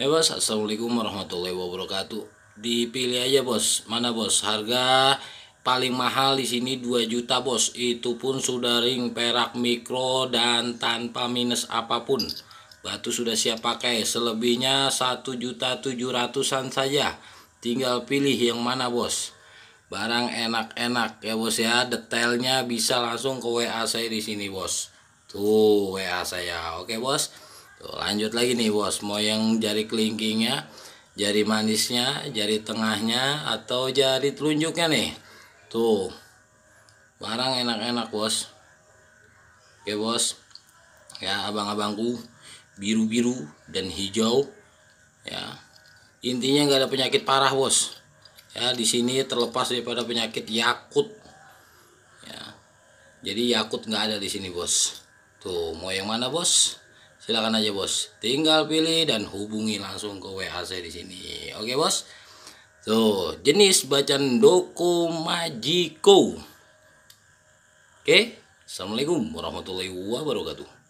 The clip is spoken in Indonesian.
Eh bos, assalamualaikum warahmatullahi wabarakatuh. Dipilih aja bos, mana bos? Harga paling mahal di sini 2 juta bos. Itu pun sudah ring perak mikro dan tanpa minus apapun. Batu sudah siap pakai, selebihnya satu juta tujuh ratusan saja. Tinggal pilih yang mana bos. Barang enak-enak ya bos ya. Detailnya bisa langsung ke WA saya di sini bos. Tuh WA saya. Oke bos. Tuh, lanjut lagi nih bos, mau yang jari kelingkingnya, jari manisnya, jari tengahnya, atau jari telunjuknya nih. Tuh, barang enak-enak bos. Oke bos, ya abang-abangku, biru-biru dan hijau. Ya, intinya nggak ada penyakit parah bos. Ya di sini terlepas daripada penyakit yakut. Ya, jadi yakut nggak ada di sini bos. Tuh, mau yang mana bos? silakan aja bos tinggal pilih dan hubungi langsung ke WA saya di sini oke bos tuh so, jenis bacaan doko majiko oke assalamualaikum warahmatullahi wabarakatuh